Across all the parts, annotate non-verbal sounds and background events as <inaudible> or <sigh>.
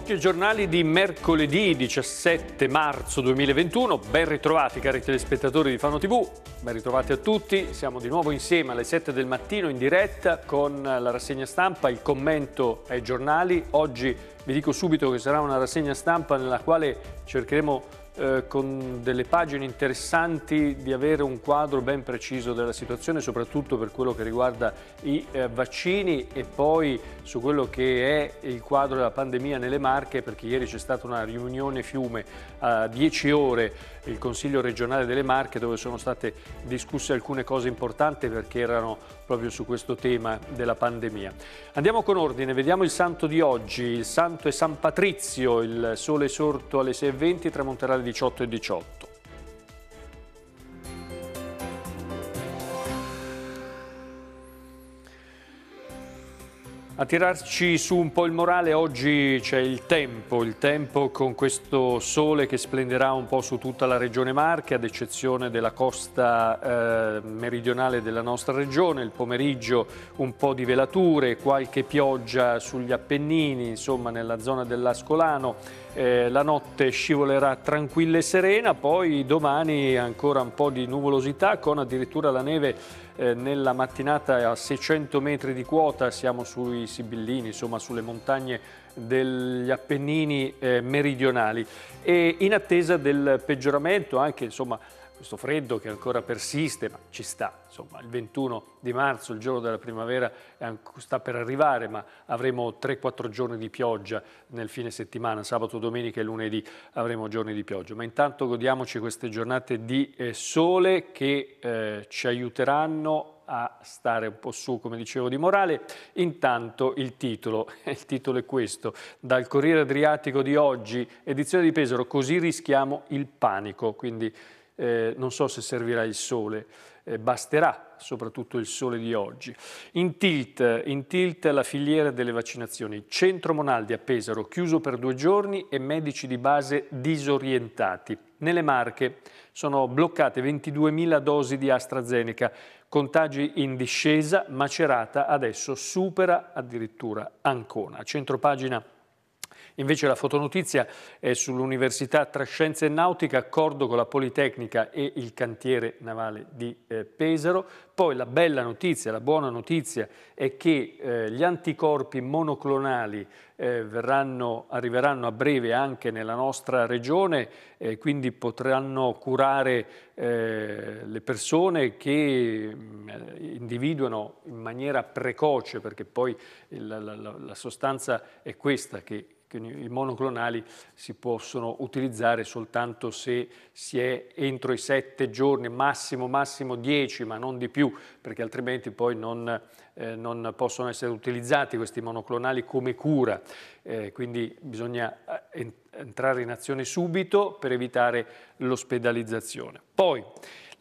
Occhio giornali di mercoledì 17 marzo 2021, ben ritrovati cari telespettatori di Fano TV, ben ritrovati a tutti, siamo di nuovo insieme alle 7 del mattino in diretta con la rassegna stampa, il commento ai giornali, oggi vi dico subito che sarà una rassegna stampa nella quale cercheremo eh, con delle pagine interessanti di avere un quadro ben preciso della situazione, soprattutto per quello che riguarda i eh, vaccini e poi su quello che è il quadro della pandemia nelle Marche perché ieri c'è stata una riunione fiume a 10 ore il Consiglio regionale delle Marche dove sono state discusse alcune cose importanti perché erano proprio su questo tema della pandemia. Andiamo con ordine, vediamo il santo di oggi, il santo è San Patrizio, il sole sorto alle 6.20, tramonterà alle 18.18. .18. A tirarci su un po' il morale oggi c'è il tempo, il tempo con questo sole che splenderà un po' su tutta la regione Marche, ad eccezione della costa eh, meridionale della nostra regione, il pomeriggio un po' di velature, qualche pioggia sugli Appennini, insomma nella zona dell'Ascolano, eh, la notte scivolerà tranquilla e serena, poi domani ancora un po' di nuvolosità con addirittura la neve eh, nella mattinata a 600 metri di quota, siamo sui Sibillini, insomma sulle montagne degli Appennini eh, meridionali e in attesa del peggioramento anche insomma questo freddo che ancora persiste, ma ci sta, insomma il 21 di marzo, il giorno della primavera, sta per arrivare, ma avremo 3-4 giorni di pioggia nel fine settimana, sabato, domenica e lunedì avremo giorni di pioggia, ma intanto godiamoci queste giornate di eh, sole che eh, ci aiuteranno a stare un po' su, come dicevo, di morale. Intanto il titolo, <laughs> il titolo è questo, dal Corriere Adriatico di oggi, edizione di Pesaro, così rischiamo il panico, quindi eh, non so se servirà il sole, eh, basterà soprattutto il sole di oggi. In tilt, in tilt la filiera delle vaccinazioni, centro Monaldi a Pesaro chiuso per due giorni e medici di base disorientati. Nelle Marche sono bloccate 22.000 dosi di AstraZeneca, contagi in discesa, Macerata adesso supera addirittura Ancona. A centropagina Invece la fotonotizia è sull'Università tra Scienze e Nautica, accordo con la Politecnica e il cantiere navale di eh, Pesaro. Poi la bella notizia, la buona notizia è che eh, gli anticorpi monoclonali eh, verranno, arriveranno a breve anche nella nostra regione, eh, quindi potranno curare eh, le persone che mh, mm, individuano in maniera precoce, perché poi la, la, la sostanza è questa che i monoclonali si possono utilizzare soltanto se si è entro i 7 giorni, massimo massimo 10, ma non di più, perché altrimenti poi non, eh, non possono essere utilizzati questi monoclonali come cura. Eh, quindi bisogna eh, entrare in azione subito per evitare l'ospedalizzazione. Poi,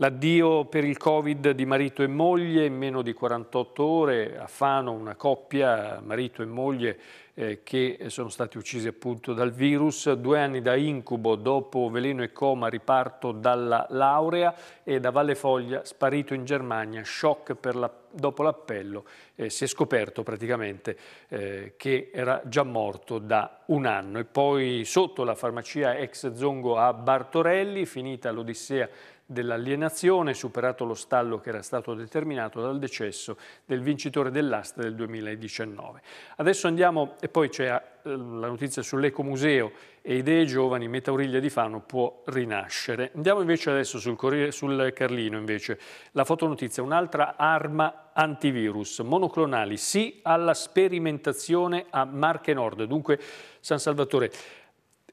L'addio per il Covid di marito e moglie in meno di 48 ore, a Fano una coppia, marito e moglie, eh, che sono stati uccisi appunto dal virus, due anni da incubo dopo veleno e coma riparto dalla laurea e da Valle Foglia sparito in Germania, shock la, dopo l'appello, eh, si è scoperto praticamente eh, che era già morto da un anno e poi sotto la farmacia ex Zongo a Bartorelli, finita l'odissea dell'alienazione, superato lo stallo che era stato determinato dal decesso del vincitore dell'asta del 2019. Adesso andiamo, e poi c'è eh, la notizia sull'Ecomuseo e Idee Giovani, Metauriglia di Fano può rinascere. Andiamo invece adesso sul, Corriere, sul Carlino, invece. la fotonotizia, un'altra arma antivirus, monoclonali, sì alla sperimentazione a Marche Nord, dunque San Salvatore.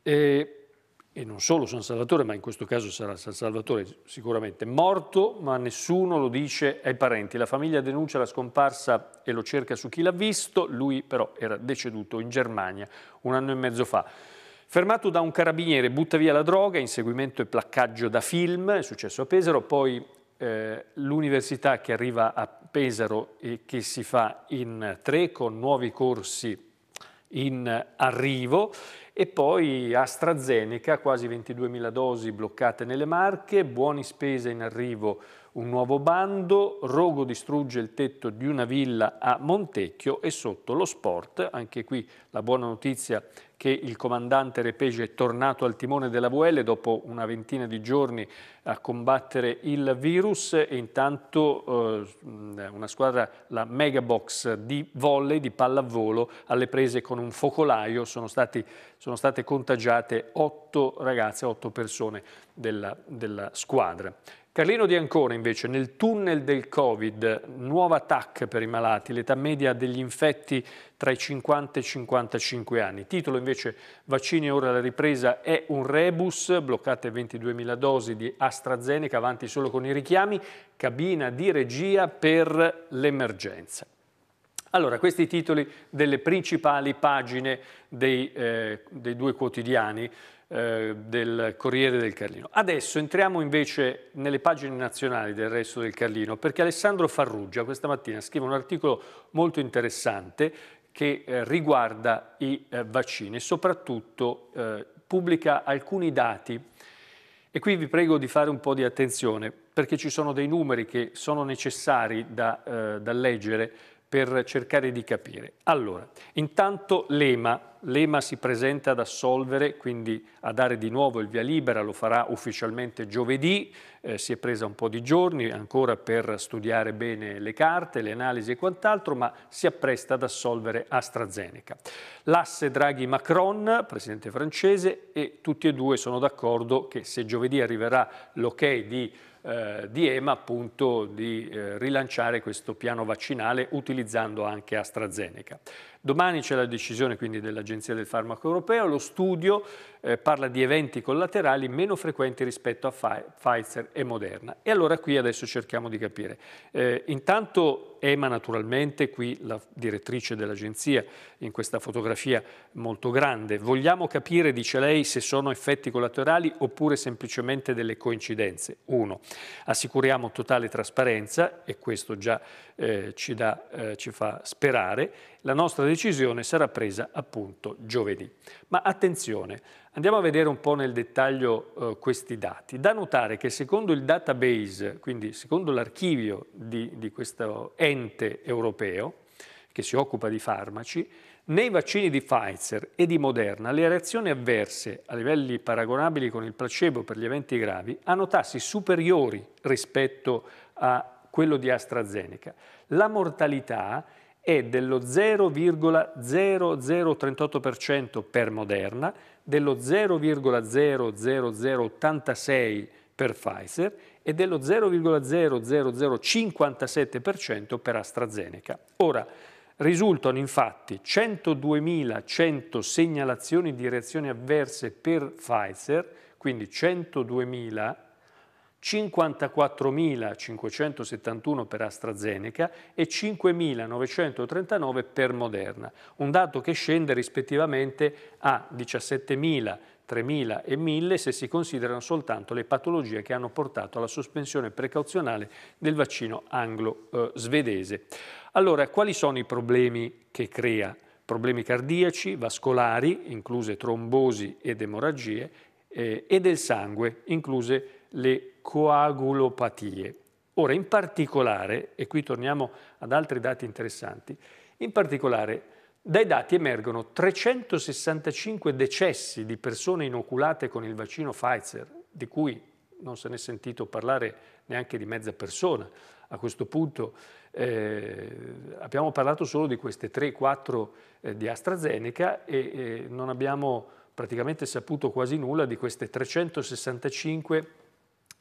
Eh, e non solo San Salvatore, ma in questo caso sarà San Salvatore sicuramente, morto, ma nessuno lo dice ai parenti. La famiglia denuncia la scomparsa e lo cerca su chi l'ha visto, lui però era deceduto in Germania un anno e mezzo fa. Fermato da un carabiniere, butta via la droga, inseguimento e placcaggio da film, è successo a Pesaro, poi eh, l'università che arriva a Pesaro e che si fa in tre con nuovi corsi in arrivo e poi AstraZeneca, quasi 22.000 dosi bloccate nelle Marche, buoni spese in arrivo un nuovo bando, Rogo distrugge il tetto di una villa a Montecchio e sotto lo sport, anche qui la buona notizia che il comandante Repege è tornato al timone della VL dopo una ventina di giorni a combattere il virus e intanto eh, una squadra, la Megabox di volley, di pallavolo, alle prese con un focolaio, sono, stati, sono state contagiate otto ragazze, otto persone della, della squadra. Carlino Di Ancona invece, nel tunnel del Covid, nuova TAC per i malati, l'età media degli infetti tra i 50 e i 55 anni. Titolo invece, vaccini ora la ripresa è un rebus, bloccate 22.000 dosi di AstraZeneca AstraZeneca, avanti solo con i richiami, cabina di regia per l'emergenza. Allora, questi titoli delle principali pagine dei, eh, dei due quotidiani eh, del Corriere del Carlino. Adesso entriamo invece nelle pagine nazionali del resto del Carlino, perché Alessandro Farrugia questa mattina scrive un articolo molto interessante che eh, riguarda i eh, vaccini e soprattutto eh, pubblica alcuni dati e qui vi prego di fare un po' di attenzione perché ci sono dei numeri che sono necessari da, eh, da leggere per cercare di capire. Allora, intanto l'EMA, l'EMA si presenta ad assolvere, quindi a dare di nuovo il via libera, lo farà ufficialmente giovedì, eh, si è presa un po' di giorni ancora per studiare bene le carte, le analisi e quant'altro, ma si appresta ad assolvere AstraZeneca. L'asse Draghi-Macron, presidente francese, e tutti e due sono d'accordo che se giovedì arriverà l'ok okay di eh, di EMA appunto di eh, rilanciare questo piano vaccinale utilizzando anche AstraZeneca. Domani c'è la decisione quindi dell'Agenzia del Farmaco Europeo, lo studio eh, parla di eventi collaterali meno frequenti rispetto a Pfizer e Moderna. E allora qui adesso cerchiamo di capire. Eh, intanto EMA naturalmente, qui la direttrice dell'agenzia in questa fotografia molto grande, vogliamo capire, dice lei, se sono effetti collaterali oppure semplicemente delle coincidenze. Uno, assicuriamo totale trasparenza e questo già eh, ci, dà, eh, ci fa sperare. La nostra decisione sarà presa appunto giovedì. Ma attenzione, Andiamo a vedere un po' nel dettaglio eh, questi dati. Da notare che secondo il database, quindi secondo l'archivio di, di questo ente europeo che si occupa di farmaci, nei vaccini di Pfizer e di Moderna le reazioni avverse a livelli paragonabili con il placebo per gli eventi gravi hanno tassi superiori rispetto a quello di AstraZeneca. La mortalità è dello 0,0038% per Moderna, dello 0,00086 per Pfizer e dello 0,00057% per AstraZeneca. Ora, risultano infatti 102.100 segnalazioni di reazioni avverse per Pfizer, quindi 102.000 54.571 per AstraZeneca e 5.939 per Moderna, un dato che scende rispettivamente a 17.000 3.000 e 1.000 se si considerano soltanto le patologie che hanno portato alla sospensione precauzionale del vaccino anglo-svedese. Allora, quali sono i problemi che crea? Problemi cardiaci, vascolari, incluse trombosi ed emorragie, eh, e del sangue, incluse le coagulopatie. Ora, in particolare, e qui torniamo ad altri dati interessanti, in particolare dai dati emergono 365 decessi di persone inoculate con il vaccino Pfizer, di cui non se ne è sentito parlare neanche di mezza persona. A questo punto eh, abbiamo parlato solo di queste 3-4 eh, di AstraZeneca e eh, non abbiamo praticamente saputo quasi nulla di queste 365 decessi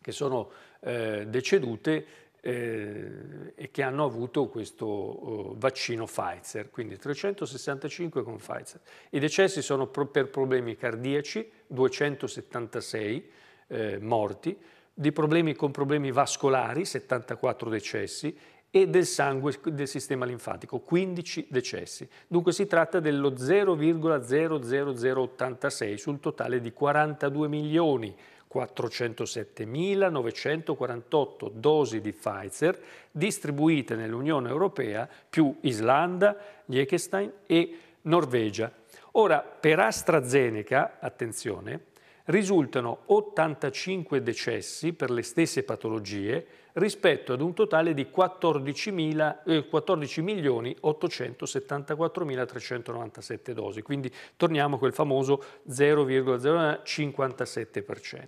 che sono eh, decedute eh, e che hanno avuto questo eh, vaccino Pfizer, quindi 365 con Pfizer. I decessi sono pro per problemi cardiaci, 276 eh, morti, di problemi con problemi vascolari, 74 decessi, e del sangue del sistema linfatico, 15 decessi. Dunque si tratta dello 0,00086 sul totale di 42 milioni 407.948 dosi di Pfizer distribuite nell'Unione Europea più Islanda, Liechtenstein e Norvegia. Ora, per AstraZeneca, attenzione, risultano 85 decessi per le stesse patologie, rispetto ad un totale di 14.874.397 eh, dosi, quindi torniamo a quel famoso 0,057%.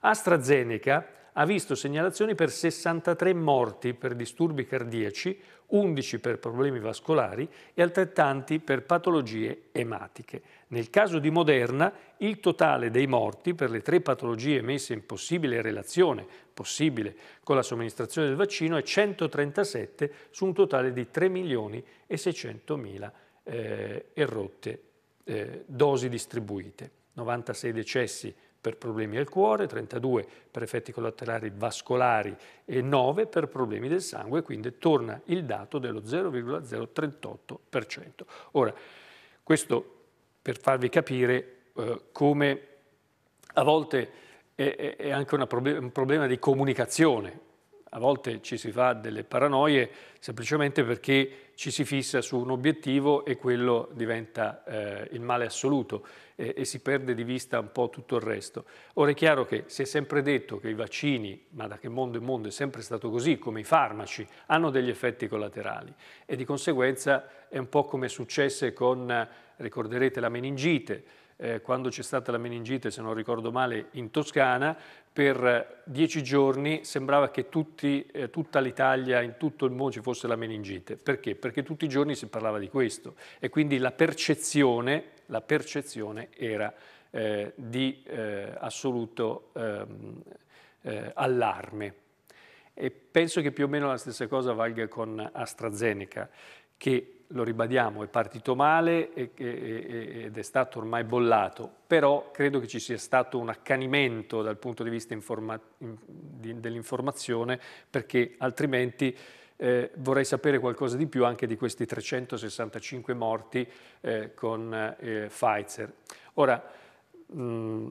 AstraZeneca ha visto segnalazioni per 63 morti per disturbi cardiaci, 11 per problemi vascolari e altrettanti per patologie ematiche. Nel caso di Moderna, il totale dei morti per le tre patologie messe in possibile relazione, possibile, con la somministrazione del vaccino è 137 su un totale di 3 milioni e 600 mila errotte eh, eh, dosi distribuite. 96 decessi per problemi al cuore, 32 per effetti collaterali vascolari e 9 per problemi del sangue, quindi torna il dato dello 0,038%. Ora, questo per farvi capire eh, come a volte è, è anche problema, un problema di comunicazione a volte ci si fa delle paranoie semplicemente perché ci si fissa su un obiettivo e quello diventa eh, il male assoluto eh, e si perde di vista un po' tutto il resto. Ora è chiaro che si è sempre detto che i vaccini, ma da che mondo è mondo è sempre stato così, come i farmaci, hanno degli effetti collaterali e di conseguenza è un po' come successe con, ricorderete, la meningite, eh, quando c'è stata la meningite, se non ricordo male, in Toscana, per dieci giorni sembrava che tutti, eh, tutta l'Italia, in tutto il mondo ci fosse la meningite. Perché? Perché tutti i giorni si parlava di questo e quindi la percezione, la percezione era eh, di eh, assoluto ehm, eh, allarme. E penso che più o meno la stessa cosa valga con AstraZeneca, che lo ribadiamo, è partito male ed è stato ormai bollato, però credo che ci sia stato un accanimento dal punto di vista dell'informazione, perché altrimenti eh, vorrei sapere qualcosa di più anche di questi 365 morti eh, con eh, Pfizer. Ora, mh,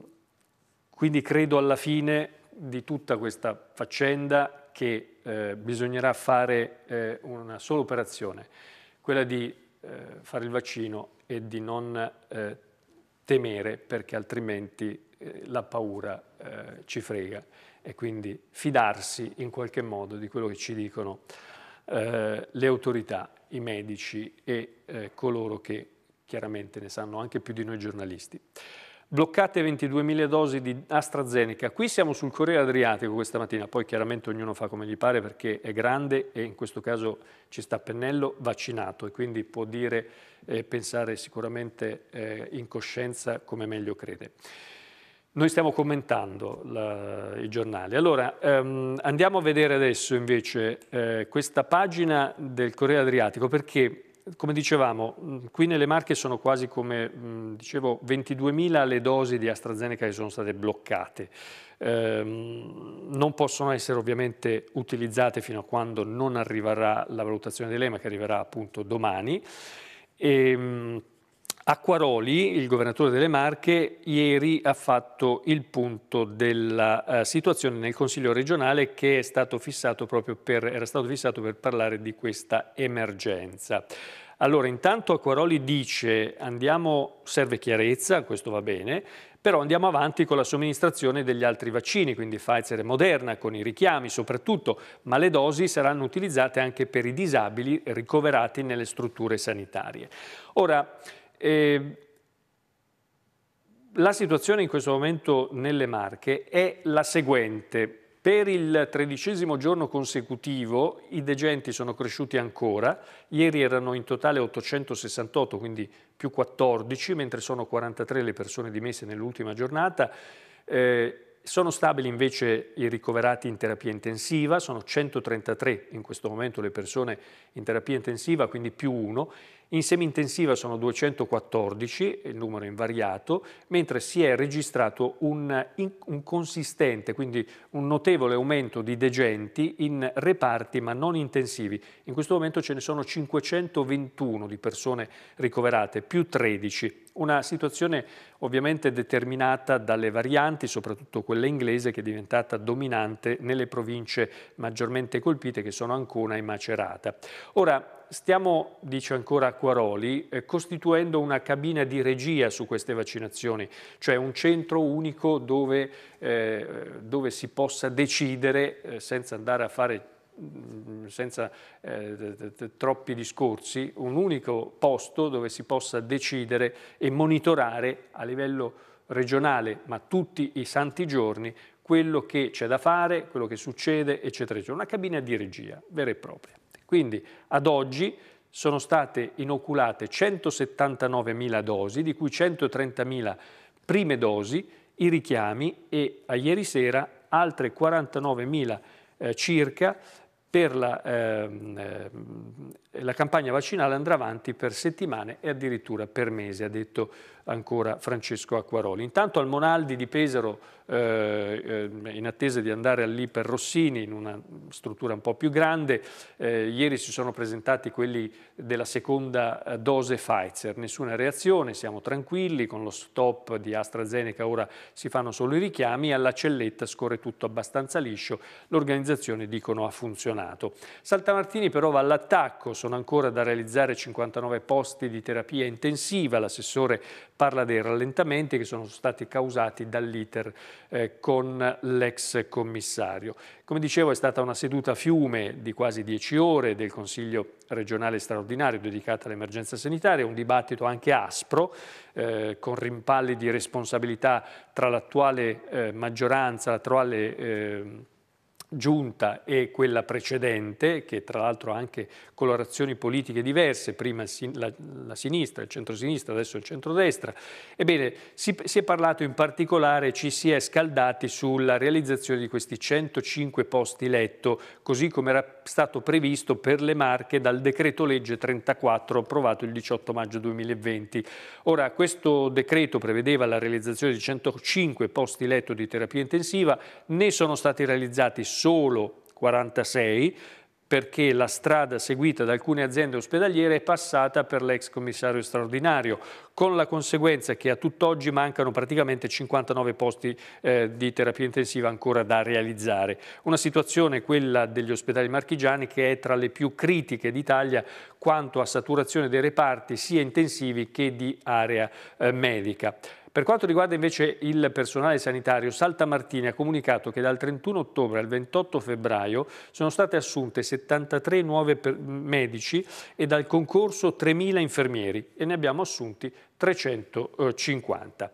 quindi credo alla fine di tutta questa faccenda che eh, bisognerà fare eh, una sola operazione, quella di eh, fare il vaccino e di non eh, temere perché altrimenti eh, la paura eh, ci frega e quindi fidarsi in qualche modo di quello che ci dicono eh, le autorità, i medici e eh, coloro che chiaramente ne sanno anche più di noi giornalisti bloccate 22.000 dosi di AstraZeneca. Qui siamo sul Corriere Adriatico questa mattina, poi chiaramente ognuno fa come gli pare perché è grande e in questo caso ci sta Pennello vaccinato e quindi può dire e eh, pensare sicuramente eh, in coscienza come meglio crede. Noi stiamo commentando la, i giornali. Allora, ehm, andiamo a vedere adesso invece eh, questa pagina del Corriere Adriatico perché come dicevamo, qui nelle Marche sono quasi come, dicevo, 22.000 le dosi di AstraZeneca che sono state bloccate. Ehm, non possono essere ovviamente utilizzate fino a quando non arriverà la valutazione dell'EMA che arriverà appunto domani. E, ehm, Acquaroli, il governatore delle Marche, ieri ha fatto il punto della uh, situazione nel Consiglio regionale che è stato fissato proprio per, era stato fissato per parlare di questa emergenza. Allora, intanto Acquaroli dice andiamo, serve chiarezza, questo va bene, però andiamo avanti con la somministrazione degli altri vaccini, quindi Pfizer e Moderna, con i richiami soprattutto, ma le dosi saranno utilizzate anche per i disabili ricoverati nelle strutture sanitarie. Ora, eh, la situazione in questo momento nelle Marche è la seguente. Per il tredicesimo giorno consecutivo i degenti sono cresciuti ancora, ieri erano in totale 868, quindi più 14, mentre sono 43 le persone dimesse nell'ultima giornata. Eh, sono stabili invece i ricoverati in terapia intensiva, sono 133 in questo momento le persone in terapia intensiva, quindi più 1, in semi-intensiva sono 214, il numero invariato, mentre si è registrato un, un consistente, quindi un notevole aumento di degenti in reparti ma non intensivi. In questo momento ce ne sono 521 di persone ricoverate, più 13 una situazione ovviamente determinata dalle varianti, soprattutto quella inglese che è diventata dominante nelle province maggiormente colpite che sono Ancona e Macerata. Ora, stiamo, dice ancora Quaroli, eh, costituendo una cabina di regia su queste vaccinazioni, cioè un centro unico dove, eh, dove si possa decidere eh, senza andare a fare Mm, senza eh, troppi discorsi, un unico posto dove si possa decidere e monitorare a livello regionale, ma tutti i santi giorni, quello che c'è da fare, quello che succede, eccetera, eccetera. Una cabina di regia vera e propria. Quindi ad oggi sono state inoculate 179.000 dosi, di cui 130.000 prime dosi, i richiami e a ieri sera altre 49.000 eh, circa per la, ehm, eh, la, campagna vaccinale andrà avanti per settimane e addirittura per mesi, ha detto ancora Francesco Acquaroli. Intanto al Monaldi di Pesaro, eh, eh, in attesa di andare lì per Rossini, in una struttura un po' più grande, eh, ieri si sono presentati quelli della seconda eh, dose Pfizer, nessuna reazione, siamo tranquilli, con lo stop di AstraZeneca ora si fanno solo i richiami, alla celletta scorre tutto abbastanza liscio, l'organizzazione dicono ha funzionato. Saltamartini però va all'attacco, sono ancora da realizzare 59 posti di terapia intensiva, l'assessore parla dei rallentamenti che sono stati causati dall'iter eh, con l'ex commissario. Come dicevo è stata una seduta fiume di quasi dieci ore del Consiglio regionale straordinario dedicata all'emergenza sanitaria, un dibattito anche aspro, eh, con rimpalli di responsabilità tra l'attuale eh, maggioranza, l'attuale ehm, giunta e quella precedente, che tra l'altro ha anche colorazioni politiche diverse, prima la, la sinistra, il centrosinistra, adesso il centrodestra, ebbene si, si, è parlato in particolare, ci si è scaldati sulla realizzazione di questi 105 posti letto, così come era stato previsto per le Marche dal decreto legge 34 approvato il 18 maggio 2020. Ora questo decreto prevedeva la realizzazione di 105 posti letto di terapia intensiva, ne sono stati realizzati solo 46 perché la strada seguita da alcune aziende ospedaliere è passata per l'ex commissario straordinario, con la conseguenza che a tutt'oggi mancano praticamente 59 posti eh, di terapia intensiva ancora da realizzare. Una situazione, quella degli ospedali marchigiani, che è tra le più critiche d'Italia quanto a saturazione dei reparti sia intensivi che di area eh, medica. Per quanto riguarda invece il personale sanitario, Salta Martini ha comunicato che dal 31 ottobre al 28 febbraio sono state assunte 73 nuove medici e dal concorso 3.000 infermieri e ne abbiamo assunti 350.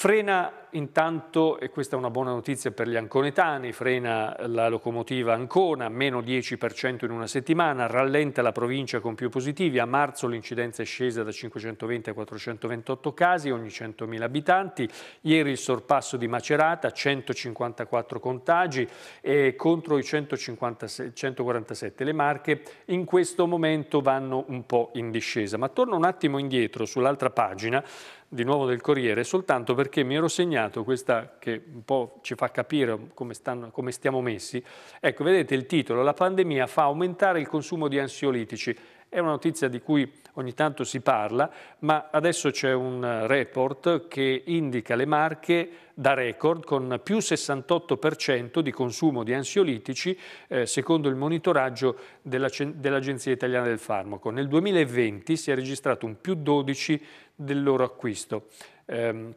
Frena intanto, e questa è una buona notizia per gli anconetani, frena la locomotiva Ancona, meno 10% in una settimana, rallenta la provincia con più positivi, a marzo l'incidenza è scesa da 520 a 428 casi ogni 100.000 abitanti, ieri il sorpasso di Macerata, 154 contagi e contro i 147 le marche, in questo momento vanno un po' in discesa. Ma torno un attimo indietro sull'altra pagina, di nuovo del Corriere, soltanto perché mi ero segnato questa che un po' ci fa capire come, stanno, come stiamo messi. Ecco, vedete il titolo, la pandemia fa aumentare il consumo di ansiolitici è una notizia di cui ogni tanto si parla, ma adesso c'è un report che indica le marche da record con più 68% di consumo di ansiolitici eh, secondo il monitoraggio dell'Agenzia Italiana del Farmaco. Nel 2020 si è registrato un più 12 del loro acquisto. Eh,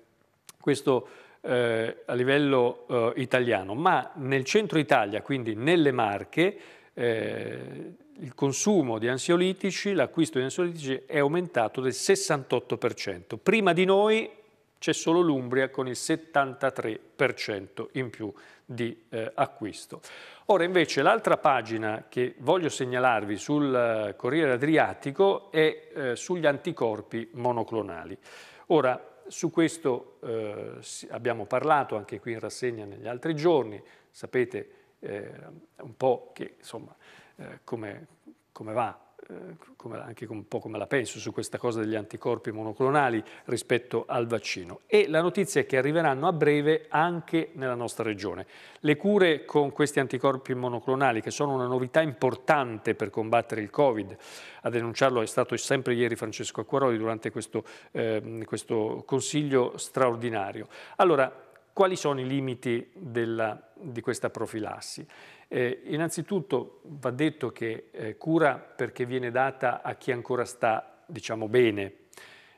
questo eh, a livello eh, italiano, ma nel centro Italia, quindi nelle Marche, eh, il consumo di ansiolitici, l'acquisto di ansiolitici è aumentato del 68%. Prima di noi c'è solo l'Umbria con il 73% in più di eh, acquisto. Ora invece l'altra pagina che voglio segnalarvi sul eh, Corriere Adriatico è eh, sugli anticorpi monoclonali. Ora su questo eh, abbiamo parlato anche qui in rassegna negli altri giorni, sapete eh, un po' che insomma, eh, come, come, va, eh, come, anche un po' come la penso su questa cosa degli anticorpi monoclonali rispetto al vaccino. E la notizia è che arriveranno a breve anche nella nostra regione. Le cure con questi anticorpi monoclonali, che sono una novità importante per combattere il Covid, a denunciarlo è stato sempre ieri Francesco Acquaroli durante questo, eh, questo consiglio straordinario. Allora, quali sono i limiti della, di questa profilassi? Eh, innanzitutto va detto che eh, cura perché viene data a chi ancora sta, diciamo, bene,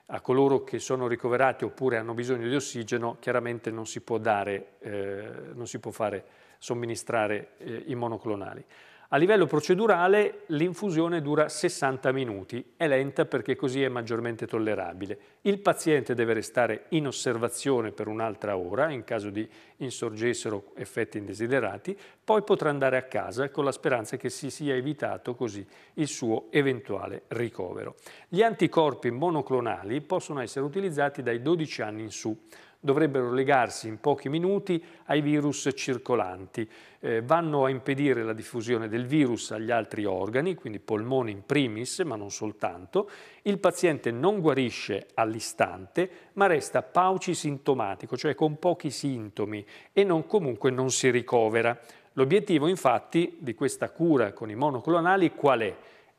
a coloro che sono ricoverati oppure hanno bisogno di ossigeno, chiaramente non si può, dare, eh, non si può fare somministrare eh, i monoclonali. A livello procedurale l'infusione dura 60 minuti, è lenta perché così è maggiormente tollerabile. Il paziente deve restare in osservazione per un'altra ora in caso di insorgessero effetti indesiderati, poi potrà andare a casa con la speranza che si sia evitato così il suo eventuale ricovero. Gli anticorpi monoclonali possono essere utilizzati dai 12 anni in su dovrebbero legarsi in pochi minuti ai virus circolanti. Eh, vanno a impedire la diffusione del virus agli altri organi, quindi polmoni in primis, ma non soltanto. Il paziente non guarisce all'istante, ma resta paucisintomatico, cioè con pochi sintomi, e non, comunque non si ricovera. L'obiettivo infatti di questa cura con i monoclonali qual è?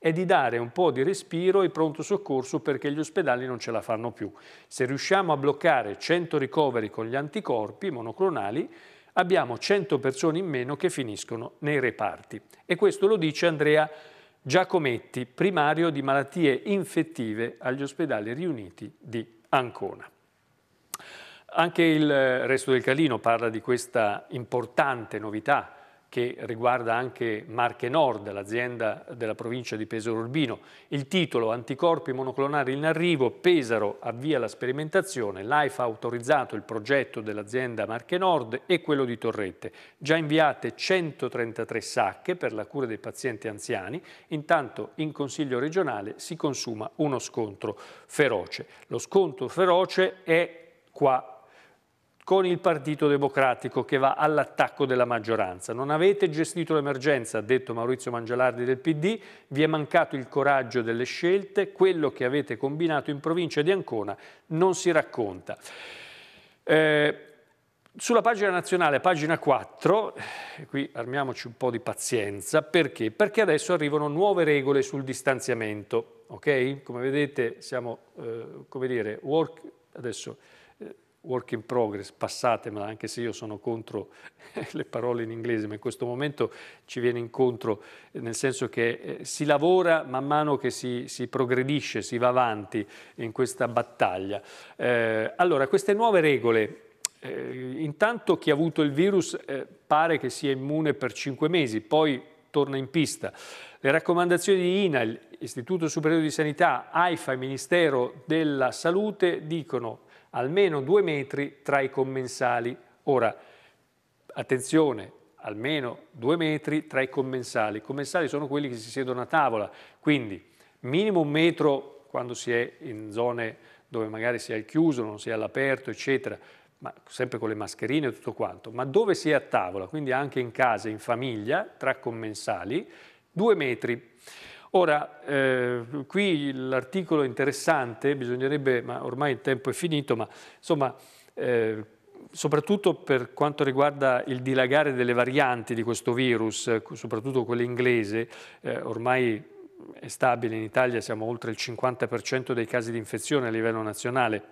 è di dare un po' di respiro e pronto soccorso perché gli ospedali non ce la fanno più. Se riusciamo a bloccare 100 ricoveri con gli anticorpi monoclonali, abbiamo 100 persone in meno che finiscono nei reparti. E questo lo dice Andrea Giacometti, primario di malattie infettive agli ospedali riuniti di Ancona. Anche il resto del Calino parla di questa importante novità che riguarda anche Marche Nord, l'azienda della provincia di Pesaro Urbino. Il titolo Anticorpi monoclonali in arrivo, Pesaro avvia la sperimentazione, l'AIFA ha autorizzato il progetto dell'azienda Marche Nord e quello di Torrette. Già inviate 133 sacche per la cura dei pazienti anziani, intanto in Consiglio regionale si consuma uno scontro feroce. Lo scontro feroce è qua con il Partito Democratico che va all'attacco della maggioranza. Non avete gestito l'emergenza, ha detto Maurizio Mangialardi del PD, vi è mancato il coraggio delle scelte, quello che avete combinato in provincia di Ancona non si racconta. Eh, sulla pagina nazionale, pagina 4, eh, qui armiamoci un po' di pazienza, perché? Perché adesso arrivano nuove regole sul distanziamento, ok? Come vedete siamo, eh, come dire, work, adesso work in progress, passatemela, anche se io sono contro <laughs> le parole in inglese, ma in questo momento ci viene incontro eh, nel senso che eh, si lavora man mano che si, si, progredisce, si va avanti in questa battaglia. Eh, allora, queste nuove regole, eh, intanto chi ha avuto il virus eh, pare che sia immune per 5 mesi, poi torna in pista. Le raccomandazioni di INAIL, Istituto Superiore di Sanità, AIFA e Ministero della Salute dicono almeno due metri tra i commensali. Ora, attenzione, almeno due metri tra i commensali. I commensali sono quelli che si siedono a tavola, quindi minimo un metro quando si è in zone dove magari si è al chiuso, non si è all'aperto, eccetera, ma sempre con le mascherine e tutto quanto, ma dove si è a tavola, quindi anche in casa, in famiglia, tra commensali, due metri Ora, eh, qui l'articolo interessante, bisognerebbe, ma ormai il tempo è finito, ma insomma, eh, soprattutto per quanto riguarda il dilagare delle varianti di questo virus, eh, soprattutto quelle inglese, eh, ormai è stabile in Italia, siamo oltre il 50% dei casi di infezione a livello nazionale,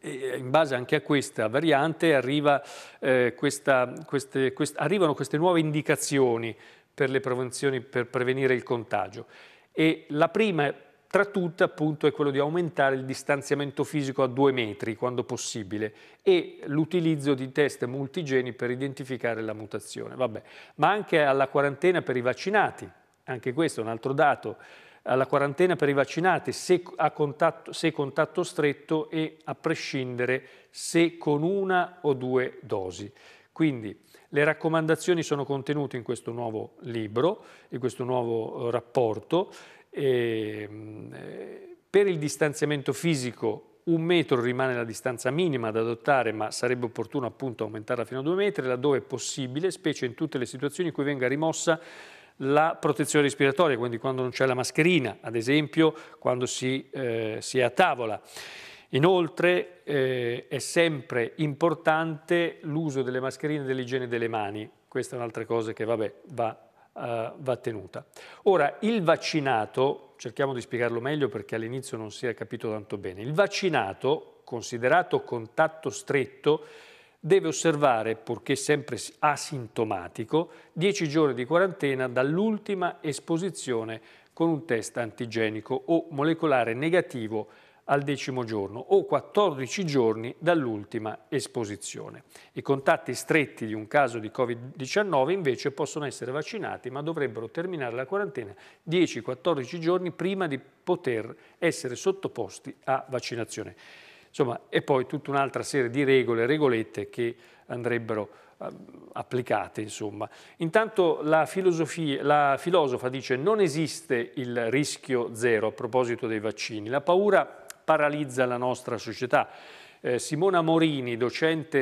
e eh, in base anche a questa variante arriva, eh, questa, queste, quest, arrivano queste nuove indicazioni per le prevenzioni, per prevenire il contagio. E la prima tra tutte appunto è quello di aumentare il distanziamento fisico a due metri quando possibile e l'utilizzo di test multigeni per identificare la mutazione. Vabbè. Ma anche alla quarantena per i vaccinati, anche questo è un altro dato, alla quarantena per i vaccinati se, contatto, se contatto stretto e a prescindere se con una o due dosi. Quindi le raccomandazioni sono contenute in questo nuovo libro, in questo nuovo eh, rapporto. E, ehm, eh, per il distanziamento fisico un metro rimane la distanza minima da adottare, ma sarebbe opportuno appunto aumentarla fino a due metri, laddove è possibile, specie in tutte le situazioni in cui venga rimossa la protezione respiratoria, quindi quando non c'è la mascherina, ad esempio quando si, eh, si è a tavola. Inoltre eh, è sempre importante l'uso delle mascherine e dell'igiene delle mani, questa è un'altra cosa che vabbè, va, uh, va tenuta. Ora, il vaccinato, cerchiamo di spiegarlo meglio perché all'inizio non si è capito tanto bene, il vaccinato, considerato contatto stretto, deve osservare, purché sempre asintomatico, 10 giorni di quarantena dall'ultima esposizione con un test antigenico o molecolare negativo al decimo giorno o 14 giorni dall'ultima esposizione. I contatti stretti di un caso di Covid-19 invece possono essere vaccinati ma dovrebbero terminare la quarantena 10-14 giorni prima di poter essere sottoposti a vaccinazione. Insomma, e poi tutta un'altra serie di regole, regolette che andrebbero ehm, applicate, insomma. Intanto la, la filosofa dice non esiste il rischio zero a proposito dei vaccini. La paura paralizza la nostra società. Eh, Simona Morini, docente,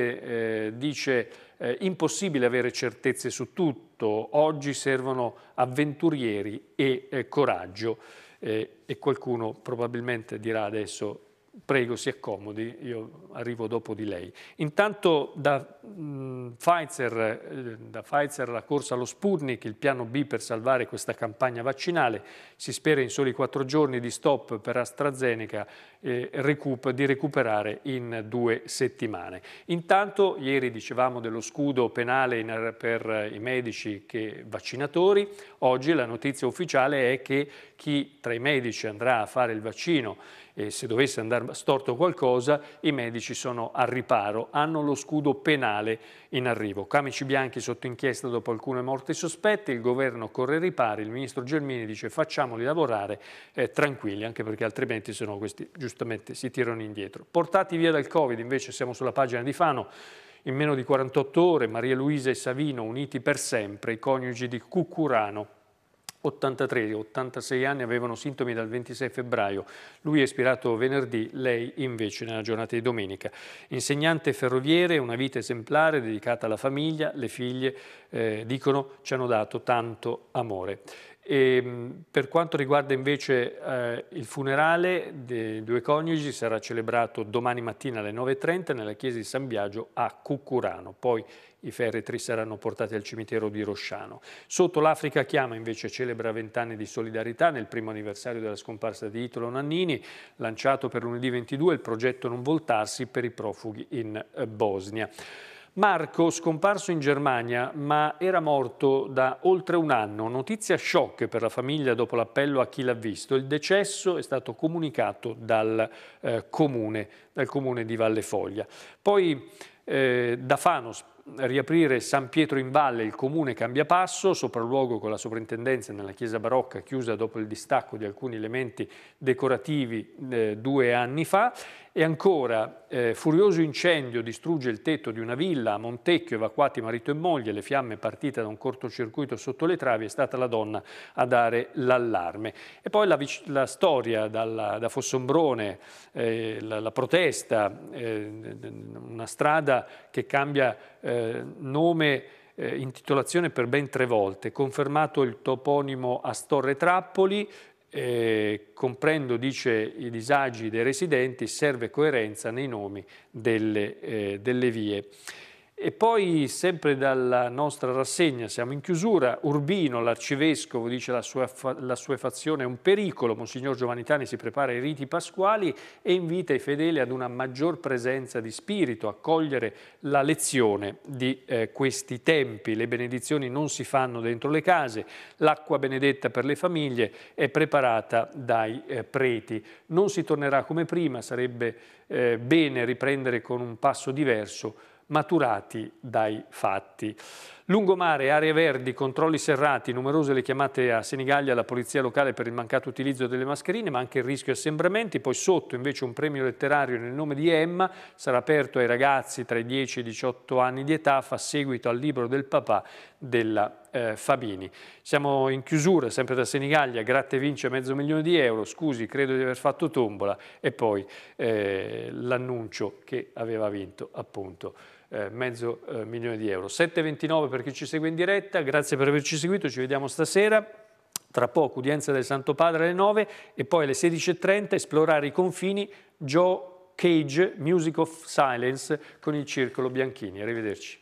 eh, dice eh, impossibile avere certezze su tutto, oggi servono avventurieri e eh, coraggio eh, e qualcuno probabilmente dirà adesso Prego, si accomodi, io arrivo dopo di lei. Intanto da, mh, mm, Pfizer, eh, da Pfizer la corsa allo Sputnik, il piano B per salvare questa campagna vaccinale, si spera in soli quattro giorni di stop per AstraZeneca eh, recup di recuperare in due settimane. Intanto ieri dicevamo dello scudo penale in, per i medici che vaccinatori, oggi la notizia ufficiale è che chi tra i medici andrà a fare il vaccino e se dovesse andare storto qualcosa i medici sono al riparo, hanno lo scudo penale in arrivo. Camici bianchi sotto inchiesta dopo alcune morti sospette, il governo corre ai ripari, il ministro Gelmini dice facciamoli lavorare eh, tranquilli anche perché altrimenti se no questi giustamente si tirano indietro. Portati via dal Covid invece siamo sulla pagina di Fano. In meno di 48 ore Maria Luisa e Savino uniti per sempre, i coniugi di Cucurano 83 86 anni avevano sintomi dal 26 febbraio. Lui è espirato venerdì, lei invece nella giornata di domenica. Insegnante ferroviere, una vita esemplare dedicata alla famiglia, le figlie eh, dicono ci hanno dato tanto amore. E ehm, per quanto riguarda invece eh, il funerale dei due coniugi sarà celebrato domani mattina alle 9.30 nella chiesa di San Biagio a Cucurano, poi i feretri saranno portati al cimitero di Rosciano. Sotto l'Africa Chiama invece celebra vent'anni di solidarietà nel primo anniversario della scomparsa di Italo Nannini, lanciato per lunedì 22 il progetto Non Voltarsi per i profughi in eh, Bosnia. Marco, scomparso in Germania, ma era morto da oltre un anno. Notizia shock per la famiglia dopo l'appello a chi l'ha visto. Il decesso è stato comunicato dal, eh, comune, dal comune, di Valle Foglia. Poi eh, da Fano, riaprire San Pietro in Valle, il comune cambia passo, sopralluogo con la soprintendenza nella chiesa barocca chiusa dopo il distacco di alcuni elementi decorativi eh, due anni fa e ancora, eh, furioso incendio distrugge il tetto di una villa a Montecchio, evacuati marito e moglie, le fiamme partite da un cortocircuito sotto le travi, è stata la donna a dare l'allarme. E poi la, la storia dalla, da Fossombrone, eh, la, la, protesta, eh, una strada che cambia eh, nome eh, intitolazione per ben tre volte, confermato il toponimo Astorre Trappoli, eh, comprendo, dice, i disagi dei residenti, serve coerenza nei nomi delle, eh, delle vie. E poi sempre dalla nostra rassegna, siamo in chiusura, Urbino, l'arcivescovo, dice la sua, la sua fazione è un pericolo, Monsignor Giovanitani si prepara ai riti pasquali e invita i fedeli ad una maggior presenza di spirito, a cogliere la lezione di eh, questi tempi. Le benedizioni non si fanno dentro le case, l'acqua benedetta per le famiglie è preparata dai eh, preti. Non si tornerà come prima, sarebbe eh, bene riprendere con un passo diverso maturati dai fatti. Lungomare, aree verdi, controlli serrati, numerose le chiamate a Senigallia alla polizia locale per il mancato utilizzo delle mascherine, ma anche il rischio assembramenti. Poi sotto invece un premio letterario nel nome di Emma sarà aperto ai ragazzi tra i 10 e i 18 anni di età, fa seguito al libro del papà della eh, Fabini. Siamo in chiusura, sempre da Senigallia, Gratte vince mezzo milione di euro, scusi, credo di aver fatto tombola e poi eh, l'annuncio che aveva vinto appunto eh, mezzo eh, milione di euro. 7,29 per chi ci segue in diretta, grazie per averci seguito, ci vediamo stasera. Tra poco udienza del Santo Padre alle 9 e poi alle 16.30 esplorare i confini Joe Cage, Music of Silence con il Circolo Bianchini. Arrivederci.